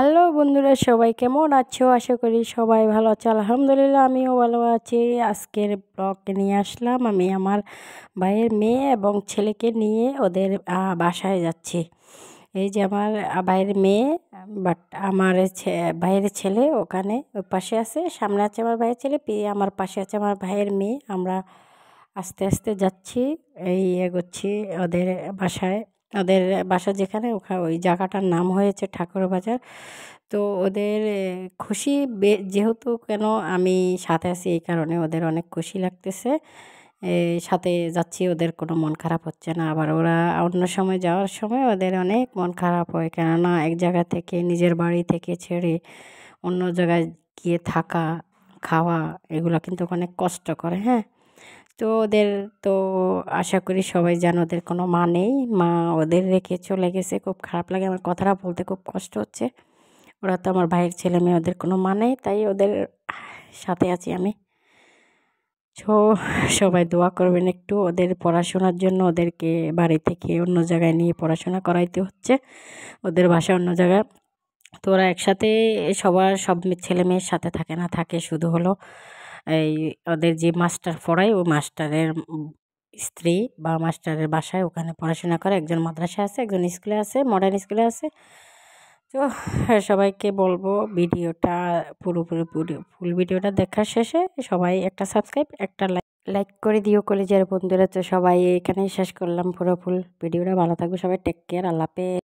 hello বন্ধুরা সবাই কেমন আছো আশা করি সবাই ভালো আছো আলহামদুলিল্লাহ আমিও ভালো আছি আজকের ব্লগ নিয়ে আসলাম আমি আমার ভাইয়ের মেয়ে এবং ছেলেকে নিয়ে ওদের বাসায় যাচ্ছি এই যে আমার ভাইয়ের মেয়ে বাট আমার ভাইয়ের ছেলে ওখানে ওর পাশে আছে সামনে আছে আমার ভাইয়ের ছেলে পেয়ে আমার পাশে আছে আমার ভাইয়ের মেয়ে আমরা আস্তে আস্তে যাচ্ছি এই এগোচ্ছি ওদের বাসায় তাদের বাসা যেখানে ওখানে ওই জায়গাটার নাম হয়েছে ঠাকুর বাজার তো ওদের খুশি যেহেতু কেন আমি সাথে আছি এই কারণে ওদের অনেক খুশি লাগতেছে সাথে যাচ্ছি ওদের কোনো মন খারাপ হচ্ছে না আবার ওরা অন্য সময় যাওয়ার সময় ওদের অনেক মন খারাপ হয় কেননা এক জায়গা থেকে নিজের বাড়ি থেকে ছেড়ে অন্য জায়গায় গিয়ে থাকা খাওয়া এগুলো কিন্তু অনেক কষ্ট করে হ্যাঁ তো ওদের তো আশা করি সবাই যেন ওদের কোনো মা নেই মা ওদের রেখে চলে গেছে খুব খারাপ লাগে আমার কথাটা বলতে খুব কষ্ট হচ্ছে ওরা তো আমার ভাইয়ের ছেলে মেয়ে ওদের কোনো মা নেই তাই ওদের সাথে আছি আমি তো সবাই দোয়া করবেন একটু ওদের পড়াশোনার জন্য ওদেরকে বাড়ি থেকে অন্য জায়গায় নিয়ে পড়াশোনা করাইতে হচ্ছে ওদের বাসা অন্য জায়গায় তো ওরা একসাথে সবার সব ছেলে মেয়ের সাথে থাকে না থাকে শুধু হলো এই ওদের যে মাস্টার পড়ায় ওই মাস্টারের স্ত্রী বা মাস্টারের বাসায় ওখানে পড়াশোনা করে একজন মাদ্রাসা আছে একজন স্কুলে আছে মডার্ন স্কুলে আছে তো হ্যাঁ, সবাইকে বলবো ভিডিওটা পুরোপুরি ফুল ভিডিওটা দেখার শেষে সবাই একটা সাবস্ক্রাইব একটা লাইক লাইক করে দিও কলেজের বন্ধুরা তো সবাই এখানেই শেষ করলাম পুরো ফুল ভিডিওটা ভালো থাকবে সবাই টেক কেয়ার আল্লাপে